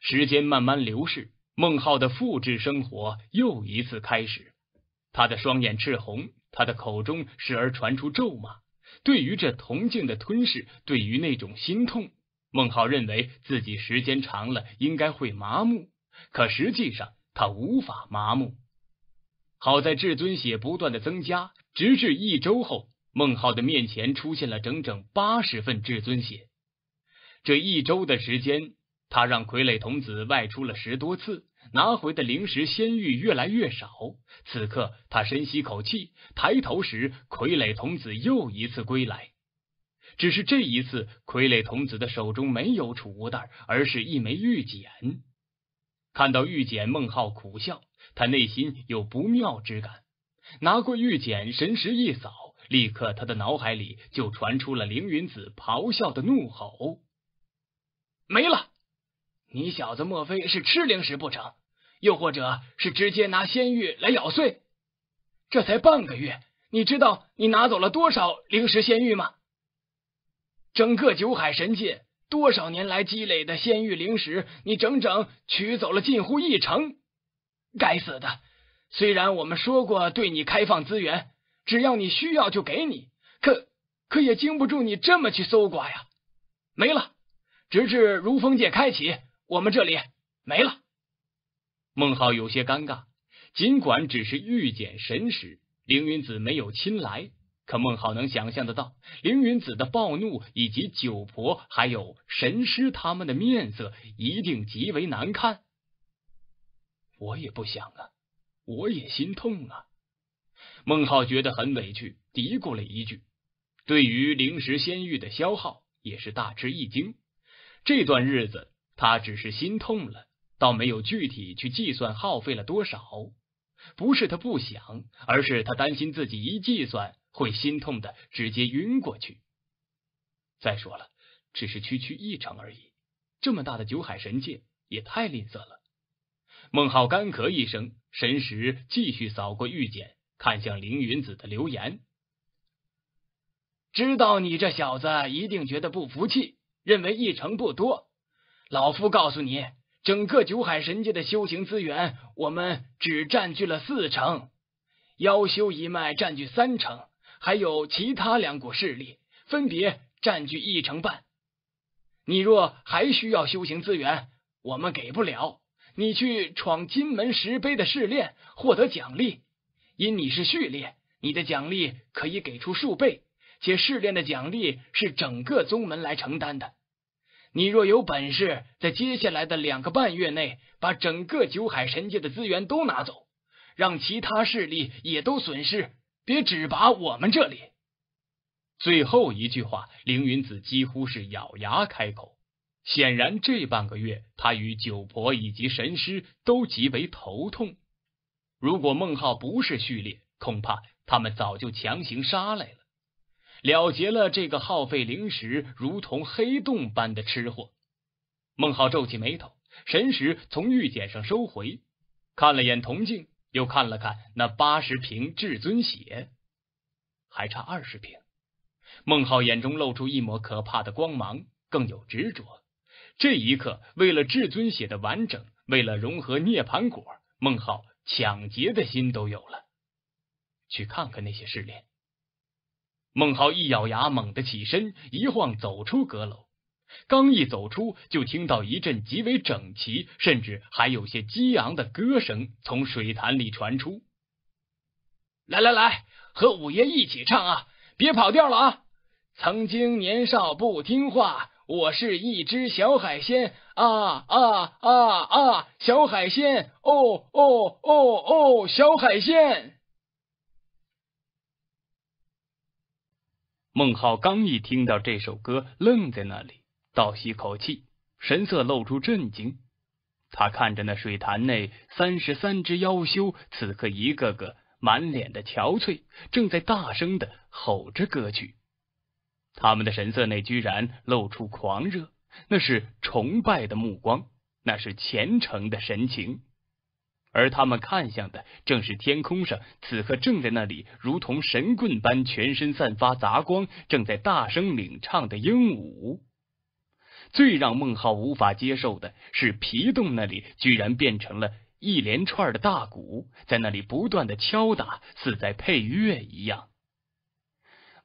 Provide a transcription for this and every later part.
时间慢慢流逝，孟浩的复制生活又一次开始。他的双眼赤红，他的口中时而传出咒骂。对于这铜镜的吞噬，对于那种心痛，孟浩认为自己时间长了应该会麻木，可实际上他无法麻木。好在至尊血不断的增加，直至一周后，孟浩的面前出现了整整八十份至尊血。这一周的时间。他让傀儡童子外出了十多次，拿回的灵石仙玉越来越少。此刻，他深吸口气，抬头时，傀儡童子又一次归来。只是这一次，傀儡童子的手中没有储物袋，而是一枚玉简。看到玉简，孟浩苦笑，他内心有不妙之感。拿过玉简，神识一扫，立刻他的脑海里就传出了凌云子咆哮的怒吼：“没了！”你小子莫非是吃零食不成？又或者是直接拿仙玉来咬碎？这才半个月，你知道你拿走了多少灵石仙玉吗？整个九海神界多少年来积累的仙玉灵石，你整整取走了近乎一成！该死的！虽然我们说过对你开放资源，只要你需要就给你，可可也经不住你这么去搜刮呀！没了，直至如风界开启。我们这里没了。孟浩有些尴尬，尽管只是御检神使凌云子没有亲来，可孟浩能想象得到凌云子的暴怒，以及九婆还有神师他们的面色一定极为难看。我也不想啊，我也心痛啊。孟浩觉得很委屈，嘀咕了一句。对于灵石仙玉的消耗，也是大吃一惊。这段日子。他只是心痛了，倒没有具体去计算耗费了多少。不是他不想，而是他担心自己一计算会心痛的直接晕过去。再说了，只是区区一成而已，这么大的九海神界也太吝啬了。孟浩干咳一声，神识继续扫过玉简，看向凌云子的留言。知道你这小子一定觉得不服气，认为一成不多。老夫告诉你，整个九海神界的修行资源，我们只占据了四成，妖修一脉占据三成，还有其他两股势力分别占据一成半。你若还需要修行资源，我们给不了。你去闯金门石碑的试炼，获得奖励。因你是序列，你的奖励可以给出数倍，且试炼的奖励是整个宗门来承担的。你若有本事，在接下来的两个半月内，把整个九海神界的资源都拿走，让其他势力也都损失，别只拔我们这里。最后一句话，凌云子几乎是咬牙开口，显然这半个月，他与九婆以及神师都极为头痛。如果孟浩不是序列，恐怕他们早就强行杀来了。了结了这个耗费灵石如同黑洞般的吃货，孟浩皱起眉头，神识从玉简上收回，看了眼铜镜，又看了看那八十瓶至尊血，还差二十瓶。孟浩眼中露出一抹可怕的光芒，更有执着。这一刻，为了至尊血的完整，为了融合涅槃果，孟浩抢劫的心都有了。去看看那些试炼。孟浩一咬牙，猛地起身，一晃走出阁楼。刚一走出，就听到一阵极为整齐，甚至还有些激昂的歌声从水潭里传出。来来来，和五爷一起唱啊！别跑调了啊！曾经年少不听话，我是一只小海鲜啊啊啊啊！小海鲜，哦哦哦哦，小海鲜。孟浩刚一听到这首歌，愣在那里，倒吸口气，神色露出震惊。他看着那水潭内三十三只妖修，此刻一个个满脸的憔悴，正在大声的吼着歌曲。他们的神色内居然露出狂热，那是崇拜的目光，那是虔诚的神情。而他们看向的，正是天空上此刻正在那里如同神棍般全身散发杂光，正在大声领唱的鹦鹉。最让孟浩无法接受的是，皮洞那里居然变成了一连串的大鼓，在那里不断的敲打，似在配乐一样。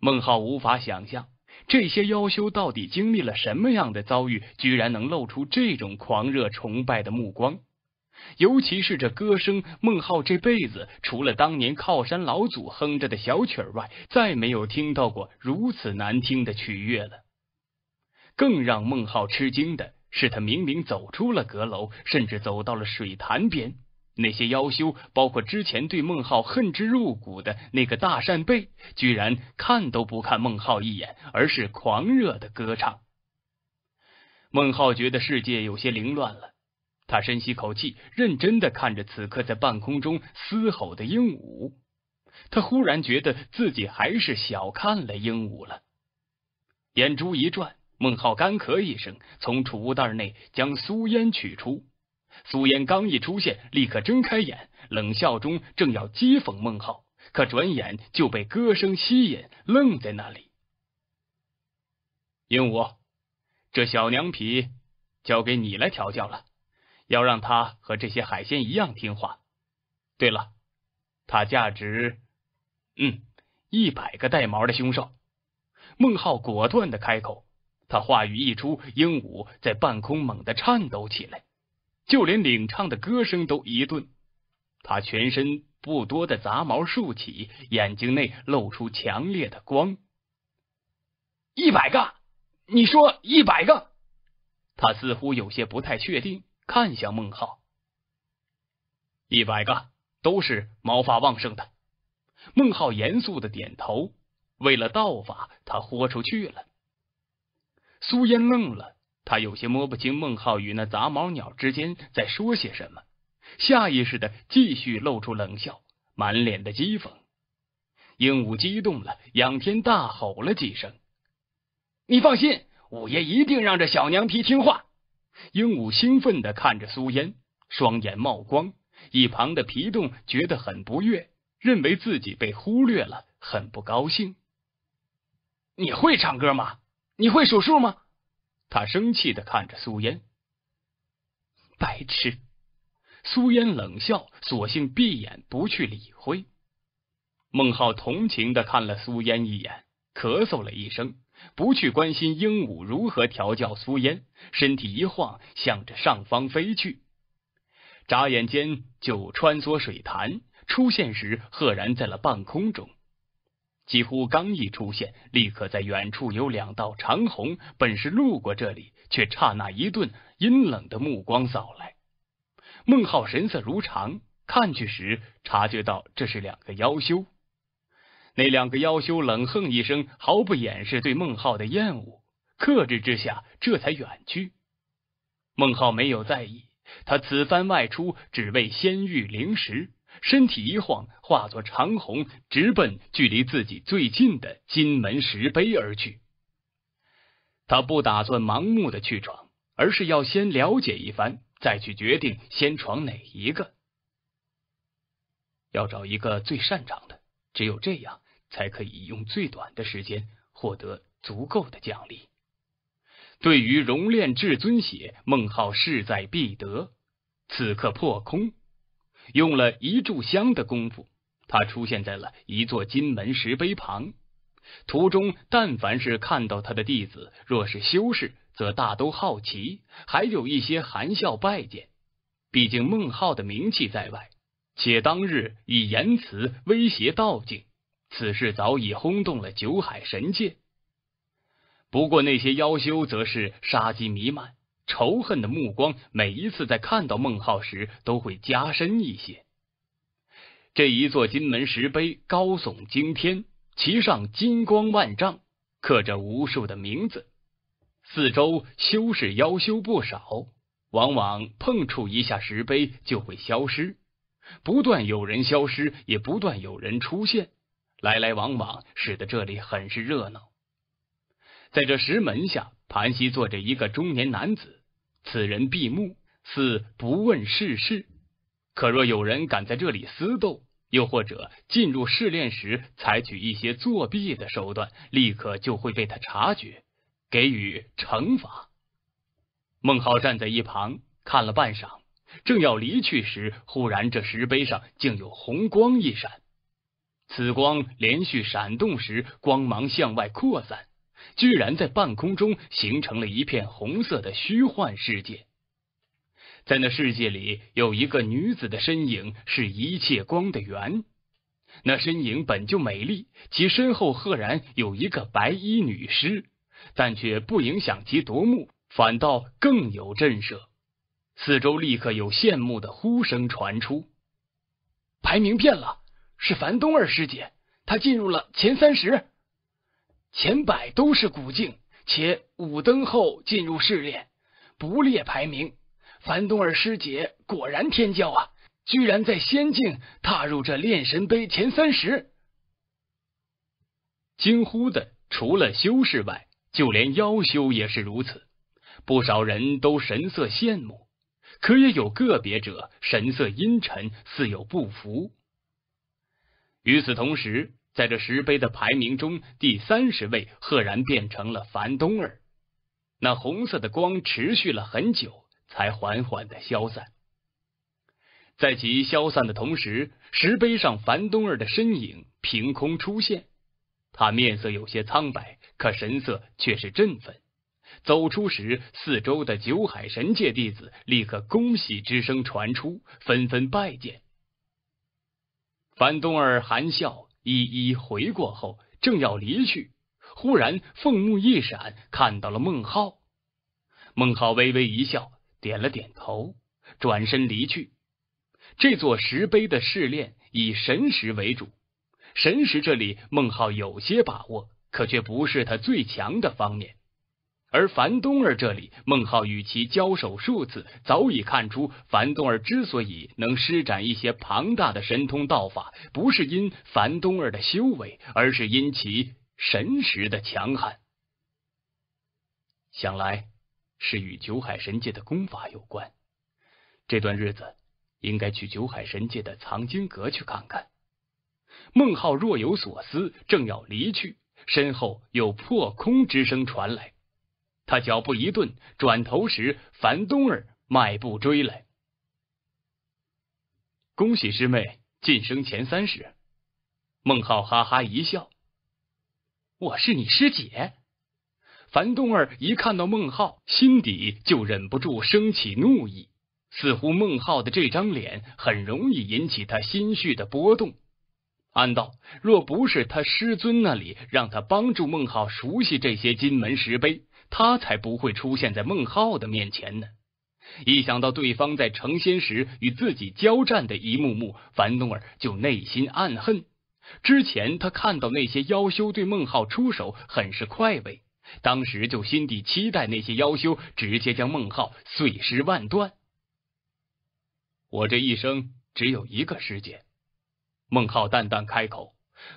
孟浩无法想象，这些妖修到底经历了什么样的遭遇，居然能露出这种狂热崇拜的目光。尤其是这歌声，孟浩这辈子除了当年靠山老祖哼着的小曲儿外，再没有听到过如此难听的曲乐了。更让孟浩吃惊的是，他明明走出了阁楼，甚至走到了水潭边，那些妖修，包括之前对孟浩恨之入骨的那个大扇贝，居然看都不看孟浩一眼，而是狂热的歌唱。孟浩觉得世界有些凌乱了。他深吸口气，认真的看着此刻在半空中嘶吼的鹦鹉，他忽然觉得自己还是小看了鹦鹉了。眼珠一转，孟浩干咳一声，从储物袋内将苏烟取出。苏烟刚一出现，立刻睁开眼，冷笑中正要讥讽孟浩，可转眼就被歌声吸引，愣在那里。鹦鹉，这小娘皮交给你来调教了。要让他和这些海鲜一样听话。对了，他价值，嗯，一百个带毛的凶兽。孟浩果断的开口，他话语一出，鹦鹉在半空猛地颤抖起来，就连领唱的歌声都一顿。他全身不多的杂毛竖起，眼睛内露出强烈的光。一百个？你说一百个？他似乎有些不太确定。看向孟浩，一百个都是毛发旺盛的。孟浩严肃的点头，为了道法，他豁出去了。苏烟愣了，他有些摸不清孟浩与那杂毛鸟之间在说些什么，下意识的继续露出冷笑，满脸的讥讽。鹦鹉激动了，仰天大吼了几声：“你放心，五爷一定让这小娘皮听话。”鹦鹉兴奋的看着苏烟，双眼冒光。一旁的皮冻觉得很不悦，认为自己被忽略了，很不高兴。你会唱歌吗？你会数数吗？他生气的看着苏烟，白痴。苏烟冷笑，索性闭眼不去理会。孟浩同情的看了苏烟一眼，咳嗽了一声。不去关心鹦鹉如何调教苏烟，身体一晃，向着上方飞去。眨眼间就穿梭水潭，出现时赫然在了半空中。几乎刚一出现，立刻在远处有两道长虹，本是路过这里，却刹那一顿，阴冷的目光扫来。孟浩神色如常，看去时察觉到这是两个妖修。那两个妖修冷哼一声，毫不掩饰对孟浩的厌恶，克制之下，这才远去。孟浩没有在意，他此番外出只为仙遇灵石，身体一晃，化作长虹，直奔距离自己最近的金门石碑而去。他不打算盲目的去闯，而是要先了解一番，再去决定先闯哪一个。要找一个最擅长的。只有这样，才可以用最短的时间获得足够的奖励。对于熔炼至尊血，孟浩势在必得。此刻破空，用了一炷香的功夫，他出现在了一座金门石碑旁。途中，但凡是看到他的弟子，若是修士，则大都好奇；还有一些含笑拜见，毕竟孟浩的名气在外。且当日以言辞威胁道境，此事早已轰动了九海神界。不过那些妖修则是杀机弥漫，仇恨的目光每一次在看到孟浩时都会加深一些。这一座金门石碑高耸惊天，其上金光万丈，刻着无数的名字。四周修士妖修不少，往往碰触一下石碑就会消失。不断有人消失，也不断有人出现，来来往往，使得这里很是热闹。在这石门下，盘膝坐着一个中年男子，此人闭目，似不问世事。可若有人敢在这里私斗，又或者进入试炼时采取一些作弊的手段，立刻就会被他察觉，给予惩罚。孟浩站在一旁看了半晌。正要离去时，忽然这石碑上竟有红光一闪。此光连续闪动时，光芒向外扩散，居然在半空中形成了一片红色的虚幻世界。在那世界里，有一个女子的身影，是一切光的源。那身影本就美丽，其身后赫然有一个白衣女尸，但却不影响其夺目，反倒更有震慑。四周立刻有羡慕的呼声传出，排名变了，是樊东二师姐，她进入了前三十，前百都是古境，且五登后进入试炼，不列排名。樊东二师姐果然天骄啊，居然在仙境踏入这炼神碑前三十！惊呼的除了修士外，就连妖修也是如此，不少人都神色羡慕。可也有个别者神色阴沉，似有不服。与此同时，在这石碑的排名中，第三十位赫然变成了樊冬儿。那红色的光持续了很久，才缓缓的消散。在其消散的同时，石碑上樊冬儿的身影凭空出现。他面色有些苍白，可神色却是振奋。走出时，四周的九海神界弟子立刻恭喜之声传出，纷纷拜见。樊东儿含笑一一回过后，正要离去，忽然凤目一闪，看到了孟浩。孟浩微微一笑，点了点头，转身离去。这座石碑的试炼以神识为主，神识这里孟浩有些把握，可却不是他最强的方面。而樊东儿这里，孟浩与其交手数次，早已看出樊东儿之所以能施展一些庞大的神通道法，不是因樊东儿的修为，而是因其神识的强悍。想来是与九海神界的功法有关。这段日子，应该去九海神界的藏经阁去看看。孟浩若有所思，正要离去，身后有破空之声传来。他脚步一顿，转头时，樊东儿迈步追来。恭喜师妹晋升前三十！孟浩哈哈一笑：“我是你师姐。”樊东儿一看到孟浩，心底就忍不住升起怒意，似乎孟浩的这张脸很容易引起他心绪的波动。暗道，若不是他师尊那里让他帮助孟浩熟悉这些金门石碑。他才不会出现在孟浩的面前呢！一想到对方在成仙时与自己交战的一幕幕，樊东儿就内心暗恨。之前他看到那些妖修对孟浩出手，很是快慰，当时就心底期待那些妖修直接将孟浩碎尸万段。我这一生只有一个师姐。孟浩淡淡开口。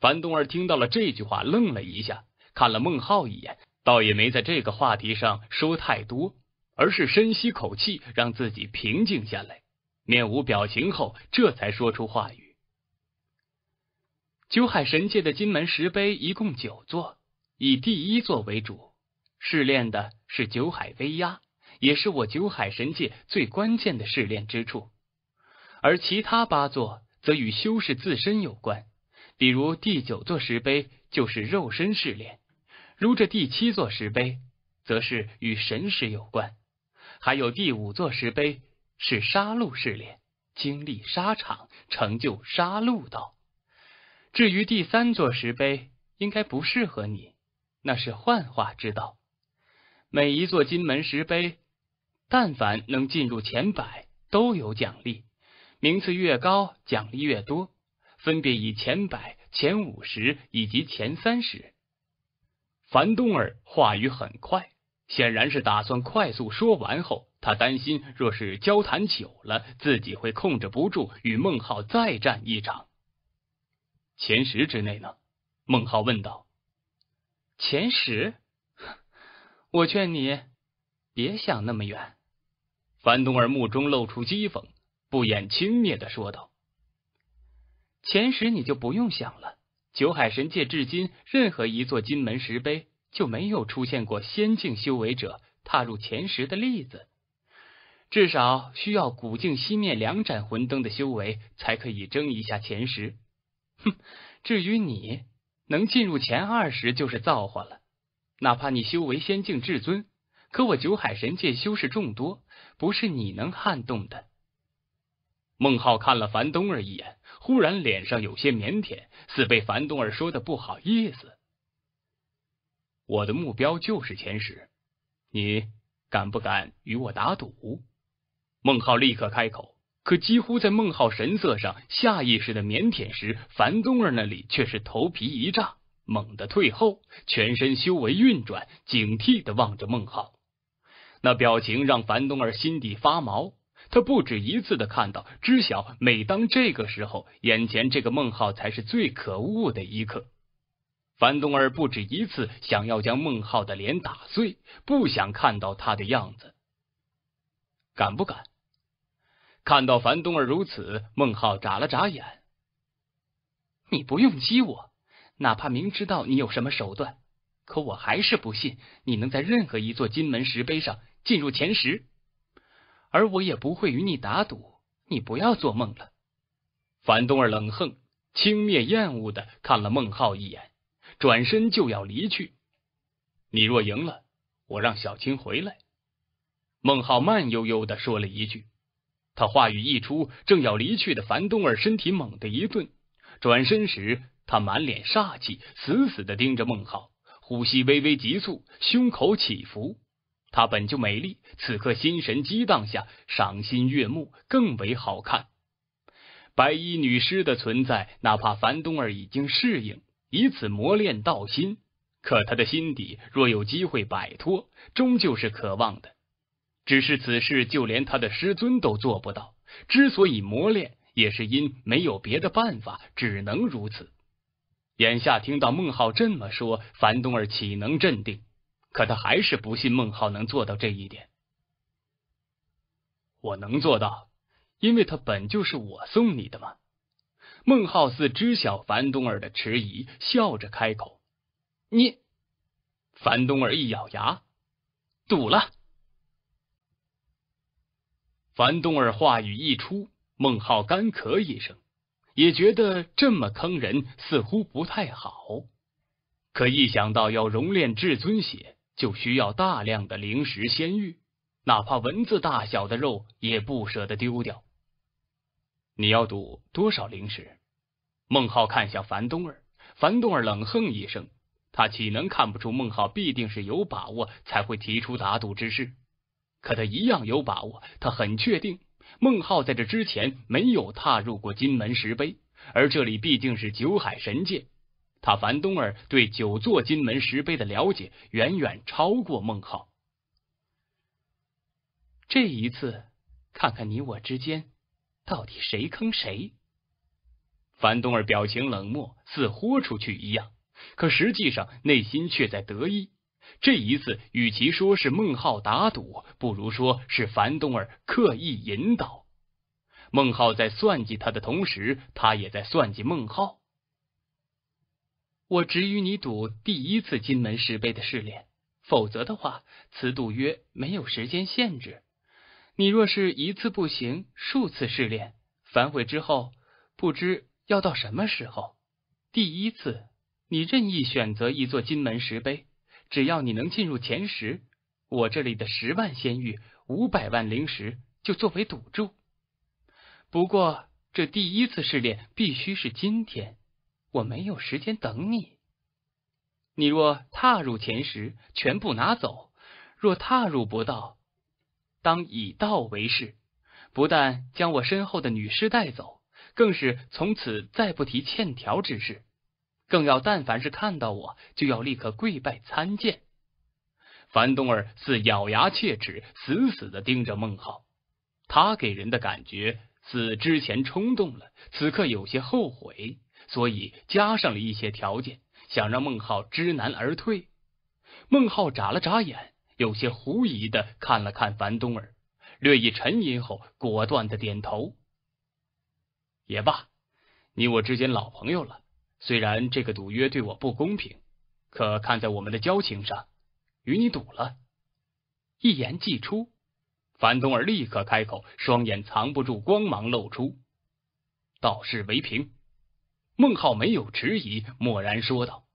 樊东儿听到了这句话，愣了一下，看了孟浩一眼。倒也没在这个话题上说太多，而是深吸口气，让自己平静下来，面无表情后，这才说出话语。九海神界的金门石碑一共九座，以第一座为主，试炼的是九海威压，也是我九海神界最关键的试炼之处。而其他八座则与修士自身有关，比如第九座石碑就是肉身试炼。如这第七座石碑，则是与神识有关；还有第五座石碑是杀戮试炼，经历沙场，成就杀戮道。至于第三座石碑，应该不适合你，那是幻化之道。每一座金门石碑，但凡能进入前百，都有奖励，名次越高，奖励越多。分别以前百、前五十以及前三十。樊东儿话语很快，显然是打算快速说完后，他担心若是交谈久了，自己会控制不住与孟浩再战一场。前十之内呢？孟浩问道。前十，我劝你别想那么远。樊东儿目中露出讥讽，不掩轻蔑的说道：“前十你就不用想了。”九海神界至今，任何一座金门石碑就没有出现过仙境修为者踏入前十的例子。至少需要古境熄灭两盏魂灯的修为才可以争一下前十。哼，至于你能进入前二十，就是造化了。哪怕你修为仙境至尊，可我九海神界修士众多，不是你能撼动的。孟浩看了樊东儿一眼。忽然脸上有些腼腆，似被樊东儿说的不好意思。我的目标就是前十，你敢不敢与我打赌？孟浩立刻开口，可几乎在孟浩神色上下意识的腼腆时，樊东儿那里却是头皮一炸，猛地退后，全身修为运转，警惕的望着孟浩，那表情让樊东儿心底发毛。他不止一次的看到，知晓，每当这个时候，眼前这个孟浩才是最可恶的一刻。樊东儿不止一次想要将孟浩的脸打碎，不想看到他的样子。敢不敢？看到樊东儿如此，孟浩眨了眨眼。你不用激我，哪怕明知道你有什么手段，可我还是不信你能在任何一座金门石碑上进入前十。而我也不会与你打赌，你不要做梦了。樊东儿冷哼，轻蔑厌恶的看了孟浩一眼，转身就要离去。你若赢了，我让小青回来。孟浩慢悠悠的说了一句。他话语一出，正要离去的樊东儿身体猛地一顿，转身时，他满脸煞气，死死的盯着孟浩，呼吸微微急促，胸口起伏。她本就美丽，此刻心神激荡下，赏心悦目，更为好看。白衣女尸的存在，哪怕樊东儿已经适应，以此磨练道心，可他的心底若有机会摆脱，终究是渴望的。只是此事就连他的师尊都做不到，之所以磨练，也是因没有别的办法，只能如此。眼下听到孟浩这么说，樊东儿岂能镇定？可他还是不信孟浩能做到这一点。我能做到，因为他本就是我送你的嘛。孟浩似知晓樊东儿的迟疑，笑着开口：“你。”樊东儿一咬牙，赌了。樊东儿话语一出，孟浩干咳一声，也觉得这么坑人似乎不太好。可一想到要熔炼至尊血，就需要大量的灵石仙玉，哪怕蚊子大小的肉也不舍得丢掉。你要赌多少灵石？孟浩看向樊冬儿，樊冬儿冷哼一声，他岂能看不出孟浩必定是有把握才会提出打赌之事？可他一样有把握，他很确定孟浩在这之前没有踏入过金门石碑，而这里毕竟是九海神界。他樊冬儿对九座金门石碑的了解远远超过孟浩。这一次，看看你我之间到底谁坑谁。樊冬儿表情冷漠，似豁出去一样，可实际上内心却在得意。这一次，与其说是孟浩打赌，不如说是樊冬儿刻意引导。孟浩在算计他的同时，他也在算计孟浩。我只与你赌第一次金门石碑的试炼，否则的话，此赌约没有时间限制。你若是一次不行，数次试炼反悔之后，不知要到什么时候。第一次，你任意选择一座金门石碑，只要你能进入前十，我这里的十万仙玉、五百万灵石就作为赌注。不过，这第一次试炼必须是今天。我没有时间等你。你若踏入前十，全部拿走；若踏入不到，当以道为誓，不但将我身后的女尸带走，更是从此再不提欠条之事。更要但凡是看到我，就要立刻跪拜参见。樊东儿似咬牙切齿，死死的盯着孟浩。他给人的感觉，似之前冲动了，此刻有些后悔。所以加上了一些条件，想让孟浩知难而退。孟浩眨了眨眼，有些狐疑的看了看樊冬儿，略一沉吟后，果断的点头。也罢，你我之间老朋友了，虽然这个赌约对我不公平，可看在我们的交情上，与你赌了。一言既出，樊冬儿立刻开口，双眼藏不住光芒，露出道是为凭。孟浩没有迟疑，默然说道。